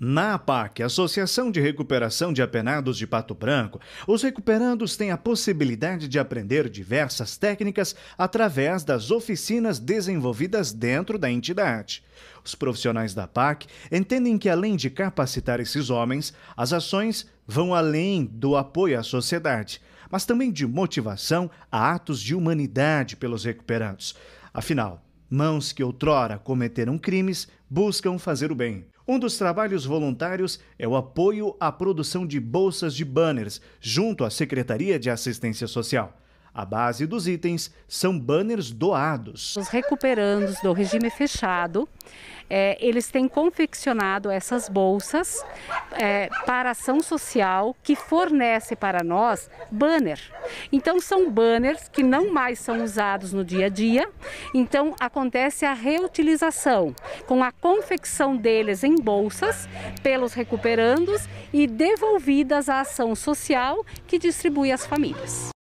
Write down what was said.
Na APAC, Associação de Recuperação de Apenados de Pato Branco, os recuperandos têm a possibilidade de aprender diversas técnicas através das oficinas desenvolvidas dentro da entidade. Os profissionais da APAC entendem que, além de capacitar esses homens, as ações vão além do apoio à sociedade, mas também de motivação a atos de humanidade pelos recuperandos. Afinal, mãos que outrora cometeram crimes buscam fazer o bem. Um dos trabalhos voluntários é o apoio à produção de bolsas de banners junto à Secretaria de Assistência Social. A base dos itens são banners doados. Os recuperandos do regime fechado, é, eles têm confeccionado essas bolsas é, para ação social que fornece para nós banner. Então são banners que não mais são usados no dia a dia. Então acontece a reutilização com a confecção deles em bolsas pelos recuperandos e devolvidas à ação social que distribui às famílias.